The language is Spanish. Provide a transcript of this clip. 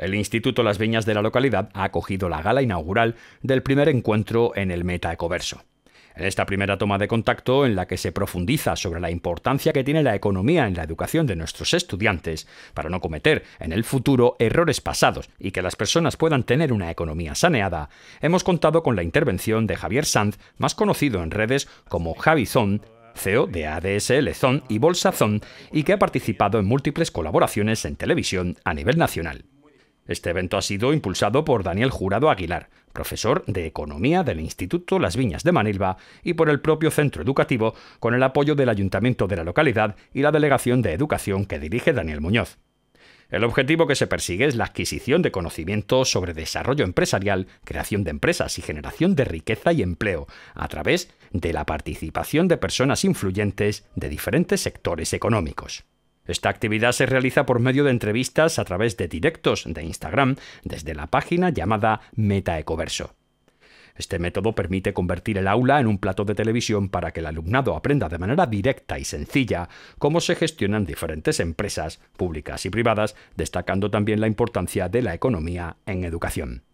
El Instituto Las Viñas de la localidad ha acogido la gala inaugural del primer encuentro en el Meta En esta primera toma de contacto, en la que se profundiza sobre la importancia que tiene la economía en la educación de nuestros estudiantes, para no cometer en el futuro errores pasados y que las personas puedan tener una economía saneada, hemos contado con la intervención de Javier Sanz, más conocido en redes como Javi Zon, CEO de ADSL Zon y Bolsa Zon, y que ha participado en múltiples colaboraciones en televisión a nivel nacional. Este evento ha sido impulsado por Daniel Jurado Aguilar, profesor de Economía del Instituto Las Viñas de Manilva, y por el propio centro educativo, con el apoyo del ayuntamiento de la localidad y la delegación de educación que dirige Daniel Muñoz. El objetivo que se persigue es la adquisición de conocimientos sobre desarrollo empresarial, creación de empresas y generación de riqueza y empleo, a través de la participación de personas influyentes de diferentes sectores económicos. Esta actividad se realiza por medio de entrevistas a través de directos de Instagram desde la página llamada Metaecoverso. Este método permite convertir el aula en un plato de televisión para que el alumnado aprenda de manera directa y sencilla cómo se gestionan diferentes empresas, públicas y privadas, destacando también la importancia de la economía en educación.